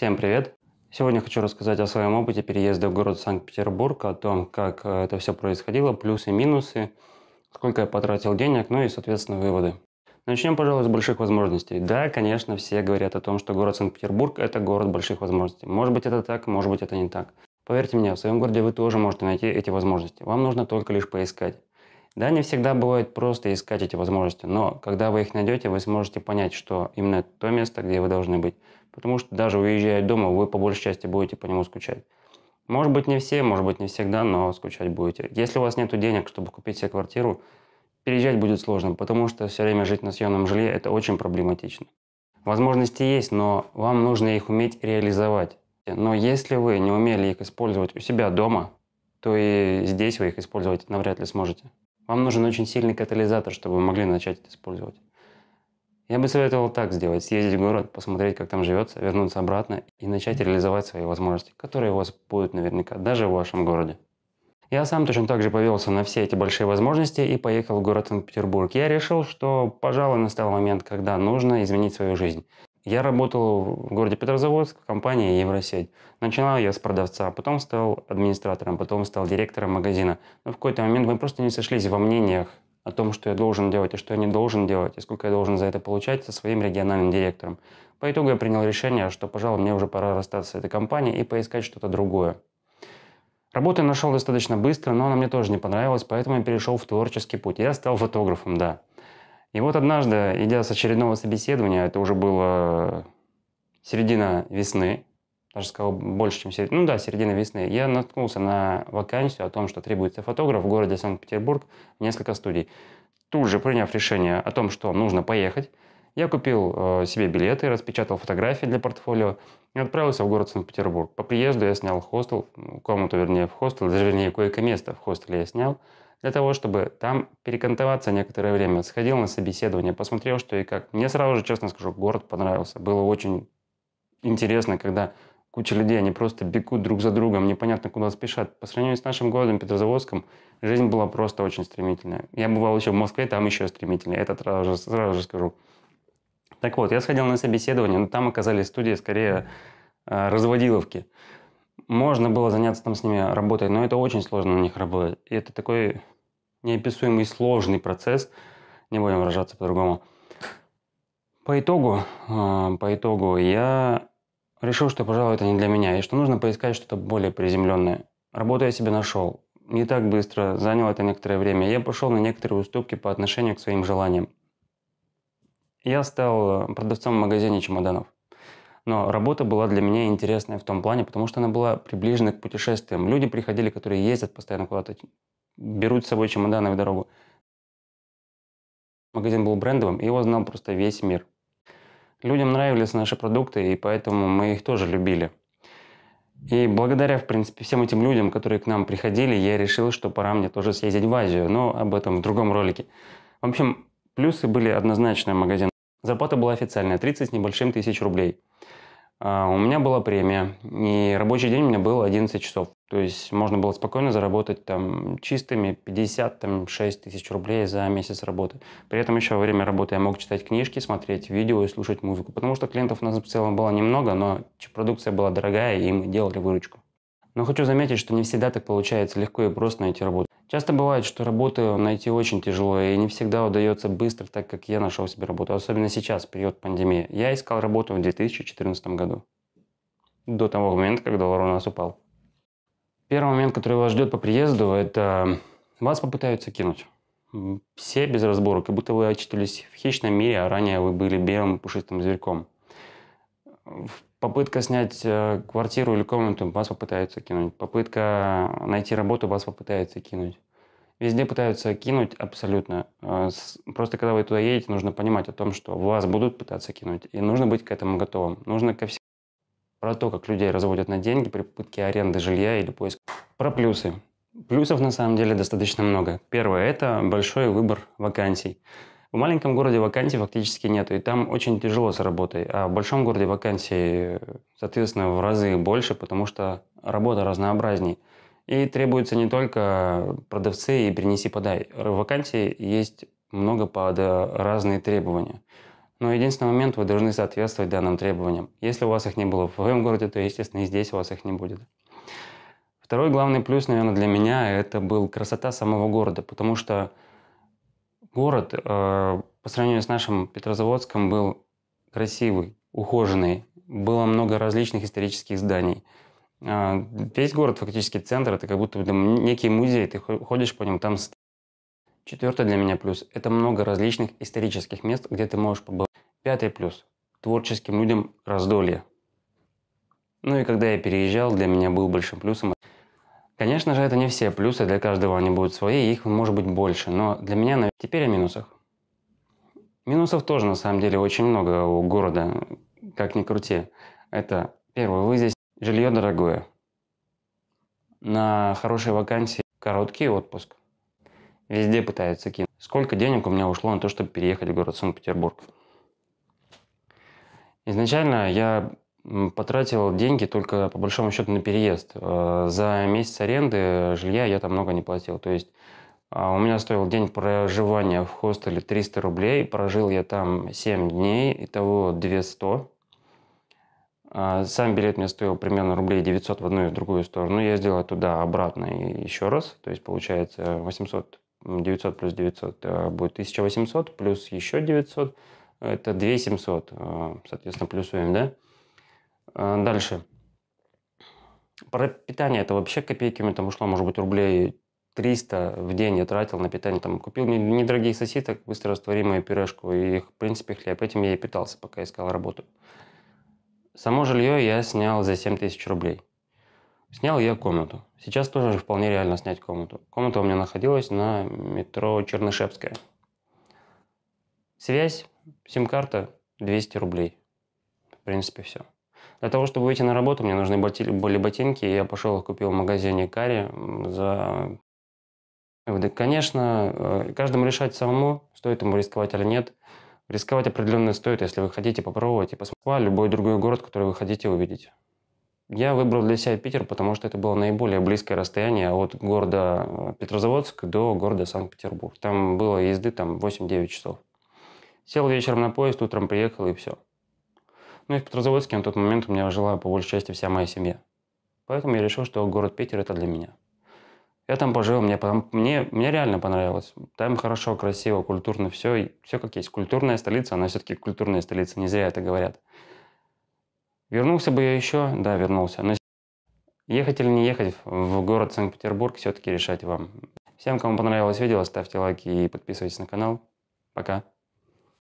Всем привет! Сегодня хочу рассказать о своем опыте переезда в город Санкт-Петербург, о том, как э, это все происходило, плюсы и минусы, сколько я потратил денег, ну и, соответственно, выводы. Начнем, пожалуй, с больших возможностей. Да, конечно, все говорят о том, что город Санкт-Петербург – это город больших возможностей. Может быть, это так, может быть, это не так. Поверьте мне, в своем городе вы тоже можете найти эти возможности. Вам нужно только лишь поискать. Да, не всегда бывает просто искать эти возможности, но когда вы их найдете, вы сможете понять, что именно то место, где вы должны быть потому что даже уезжая дома, вы по большей части будете по нему скучать. Может быть, не все, может быть, не всегда, но скучать будете. Если у вас нет денег, чтобы купить себе квартиру, переезжать будет сложно, потому что все время жить на съемном жилье – это очень проблематично. Возможности есть, но вам нужно их уметь реализовать. Но если вы не умели их использовать у себя дома, то и здесь вы их использовать навряд ли сможете. Вам нужен очень сильный катализатор, чтобы вы могли начать это использовать. Я бы советовал так сделать, съездить в город, посмотреть, как там живется, вернуться обратно и начать реализовать свои возможности, которые у вас будут наверняка, даже в вашем городе. Я сам точно так же повелся на все эти большие возможности и поехал в город Санкт-Петербург. Я решил, что, пожалуй, настал момент, когда нужно изменить свою жизнь. Я работал в городе Петрозаводск в компании «Евросеть». Начинал я с продавца, потом стал администратором, потом стал директором магазина. Но в какой-то момент мы просто не сошлись во мнениях о том, что я должен делать и а что я не должен делать, и сколько я должен за это получать со своим региональным директором. По итогу я принял решение, что, пожалуй, мне уже пора расстаться с этой компанией и поискать что-то другое. Работу я нашел достаточно быстро, но она мне тоже не понравилась, поэтому я перешел в творческий путь. Я стал фотографом, да. И вот однажды, идя с очередного собеседования, это уже было э, середина весны, даже сказал, больше, чем середина, ну да, середина весны, я наткнулся на вакансию о том, что требуется фотограф в городе Санкт-Петербург, несколько студий. Тут же, приняв решение о том, что нужно поехать, я купил э, себе билеты, распечатал фотографии для портфолио и отправился в город Санкт-Петербург. По приезду я снял хостел, комнату, вернее, в хостел, даже, вернее, кое-какое место в хостеле я снял, для того, чтобы там перекантоваться некоторое время. Сходил на собеседование, посмотрел, что и как. Мне сразу же, честно скажу, город понравился. Было очень интересно, когда куча людей, они просто бегут друг за другом, непонятно куда спешат. По сравнению с нашим городом Петрозаводском, жизнь была просто очень стремительная. Я бывал еще в Москве, там еще стремительнее, это сразу же, сразу же скажу. Так вот, я сходил на собеседование, но там оказались студии скорее э, разводиловки. Можно было заняться там с ними работой, но это очень сложно на них работать. И это такой неописуемый сложный процесс, не будем выражаться по-другому. По итогу, э, по итогу я Решил, что, пожалуй, это не для меня, и что нужно поискать что-то более приземленное. Работу я себе нашел. Не так быстро, заняло это некоторое время. Я пошел на некоторые уступки по отношению к своим желаниям. Я стал э, продавцом в магазине чемоданов. Но работа была для меня интересная в том плане, потому что она была приближена к путешествиям. Люди приходили, которые ездят постоянно куда-то, берут с собой чемоданы в дорогу. Магазин был брендовым, и его знал просто весь мир. Людям нравились наши продукты, и поэтому мы их тоже любили. И благодаря, в принципе, всем этим людям, которые к нам приходили, я решил, что пора мне тоже съездить в Азию, но об этом в другом ролике. В общем, плюсы были однозначные магазин. Зарплата была официальная, 30 с небольшим тысяч рублей. А, у меня была премия, и рабочий день у меня был 11 часов. То есть можно было спокойно заработать там чистыми 56 тысяч рублей за месяц работы. При этом еще во время работы я мог читать книжки, смотреть видео и слушать музыку, потому что клиентов у нас в целом было немного, но продукция была дорогая, и мы делали выручку. Но хочу заметить, что не всегда так получается легко и просто найти работу. Часто бывает, что работу найти очень тяжело, и не всегда удается быстро, так как я нашел себе работу, особенно сейчас, в период пандемии. Я искал работу в 2014 году, до того момента, как доллар у нас упал. Первый момент, который вас ждет по приезду, это вас попытаются кинуть. Все без разбора, как будто вы очутились в хищном мире, а ранее вы были белым пушистым зверьком. Попытка снять э, квартиру или комнату, вас попытаются кинуть. Попытка найти работу, вас попытаются кинуть. Везде пытаются кинуть абсолютно. Э, просто когда вы туда едете, нужно понимать о том, что вас будут пытаться кинуть. И нужно быть к этому готовым. Нужно ко всему. Про то, как людей разводят на деньги при попытке аренды жилья или поиска. Про плюсы. Плюсов на самом деле достаточно много. Первое – это большой выбор вакансий. В маленьком городе вакансий фактически нет, и там очень тяжело с работой. А в большом городе вакансий, соответственно, в разы больше, потому что работа разнообразней. И требуется не только продавцы и принеси-подай. В вакансии есть много под разные требования. Но единственный момент, вы должны соответствовать данным требованиям. Если у вас их не было в своем городе, то, естественно, и здесь у вас их не будет. Второй главный плюс, наверное, для меня это был красота самого города, потому что город э, по сравнению с нашим Петрозаводском был красивый, ухоженный. Было много различных исторических зданий. Э, весь город фактически центр, это как будто бы некий музей, ты ходишь по нему, там Четвертый для меня плюс – это много различных исторических мест, где ты можешь побывать. Пятый плюс – творческим людям раздолье. Ну и когда я переезжал, для меня был большим плюсом Конечно же, это не все плюсы, для каждого они будут свои, их может быть больше, но для меня наверное, теперь о минусах. Минусов тоже на самом деле очень много у города, как ни крути. Это первое, вы здесь жилье дорогое, на хорошие вакансии короткий отпуск. Везде пытаются кинуть. Сколько денег у меня ушло на то, чтобы переехать в город Санкт-Петербург? Изначально я потратил деньги только по большому счету на переезд. Э, за месяц аренды жилья я там много не платил. То есть а, у меня стоил день проживания в хостеле 300 рублей. Прожил я там 7 дней, итого 200. А, сам билет мне стоил примерно рублей 900 в одну и в другую сторону. Я сделал туда, обратно и еще раз. То есть получается 800, 900 плюс 900 э, будет 1800, плюс еще 900 это 2700, э, соответственно, плюсуем, да? А, дальше. Про питание это вообще копейки у там ушло, может быть, рублей 300 в день я тратил на питание. Там купил недорогие сосисок, быстро растворимую пирожку и, в принципе, хлеб. Этим я и питался, пока искал работу. Само жилье я снял за 7 тысяч рублей. Снял я комнату. Сейчас тоже вполне реально снять комнату. Комната у меня находилась на метро Чернышевская. Связь, сим-карта 200 рублей. В принципе, все. Для того, чтобы выйти на работу, мне нужны были ботинки, и я пошел их купил в магазине Кари за... Конечно, э, каждому решать самому, стоит ему рисковать или нет. Рисковать определенно стоит, если вы хотите попробовать и посмотреть любой другой город, который вы хотите увидеть. Я выбрал для себя Питер, потому что это было наиболее близкое расстояние от города э, Петрозаводск до города Санкт-Петербург. Там было езды там 8-9 часов. Сел вечером на поезд, утром приехал и все. Ну и в Петрозаводске на тот момент у меня жила по большей части вся моя семья. Поэтому я решил, что город Питер – это для меня. Я там пожил, мне, мне, мне реально понравилось. Там хорошо, красиво, культурно, все, и все как есть. Культурная столица, она все-таки культурная столица, не зря это говорят. Вернулся бы я еще? Да, вернулся. Но ехать или не ехать в город Санкт-Петербург, все-таки решать вам. Всем, кому понравилось видео, ставьте лайки и подписывайтесь на канал. Пока.